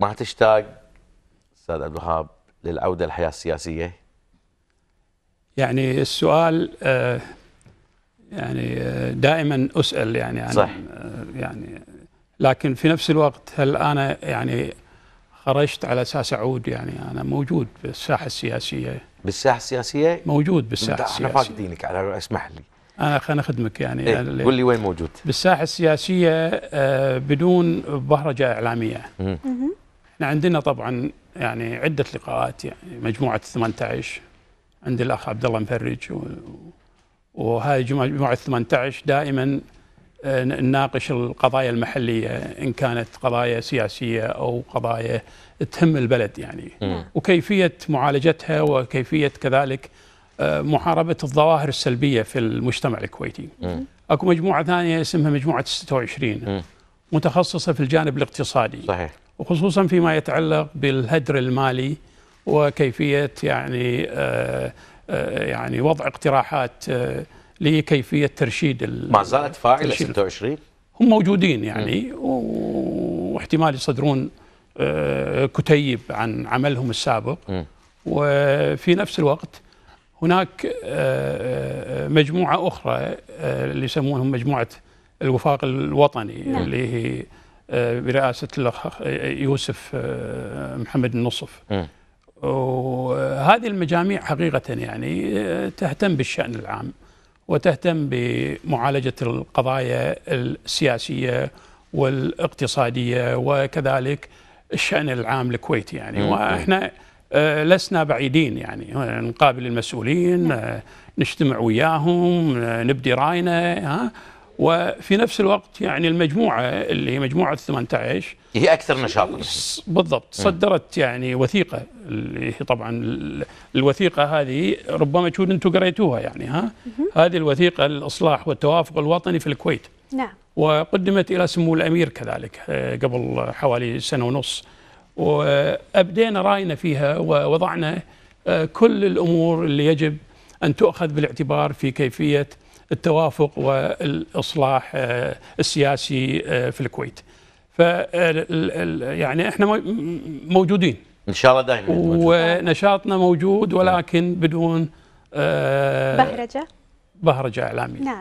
ما تشتاق استاذ عبد الوهاب للعوده للحياه السياسيه؟ يعني السؤال آه، يعني آه، دائما اسال يعني عن صح. آه، يعني لكن في نفس الوقت هل انا يعني خرجت على اساس اعود يعني انا موجود في الساحه السياسيه بالساحه السياسيه؟ موجود بالساحه السياسيه احنا فاقدينك على اسمح لي انا خليني اخدمك يعني إيه؟ قول لي وين موجود؟ بالساحه السياسيه بدون بهرجه اعلاميه مم. احنا عندنا طبعا يعني عده لقاءات يعني مجموعه 18 عند الاخ عبد الله مفرج و... وهذه مجموعه 18 دائما آه، نناقش القضايا المحليه ان كانت قضايا سياسيه او قضايا تهم البلد يعني نعم. وكيفيه معالجتها وكيفيه كذلك آه، محاربه الظواهر السلبيه في المجتمع الكويتي. اكو مجموعه ثانيه اسمها مجموعه 26 متخصصه في الجانب الاقتصادي. صحيح. وخصوصا فيما يتعلق بالهدر المالي وكيفيه يعني آه، آه، يعني وضع اقتراحات آه، لكيفيه ترشيد ما زالت فاعله 26 هم موجودين يعني واحتمال يصدرون كتيب عن عملهم السابق وفي نفس الوقت هناك مجموعه اخرى اللي يسمونهم مجموعه الوفاق الوطني نعم. اللي هي برئاسه الاخ يوسف آه، محمد النصف وهذه المجاميع حقيقه يعني آه، تهتم بالشان العام وتهتم بمعالجه القضايا السياسيه والاقتصاديه وكذلك الشان العام الكويتي يعني واحنا آه، لسنا بعيدين يعني نقابل المسؤولين نجتمع وياهم نبدي راينا ها وفي نفس الوقت يعني المجموعة اللي هي مجموعة 18 هي أكثر نشاطا بالضبط صدرت يعني وثيقة اللي هي طبعا الوثيقة هذه ربما تكون أنتم قريتوها يعني ها هذه الوثيقة الإصلاح والتوافق الوطني في الكويت نعم وقدمت إلى سمو الأمير كذلك آه، قبل حوالي سنة ونص وأبدينا رأينا فيها ووضعنا آه، كل الأمور اللي يجب أن تؤخذ بالاعتبار في كيفية التوافق والاصلاح آه، السياسي آه، في الكويت ف آه، يعني احنا موجودين ان شاء الله دائما ونشاطنا موجود ولكن بدون بهرجه بهرجه اعلاميه نعم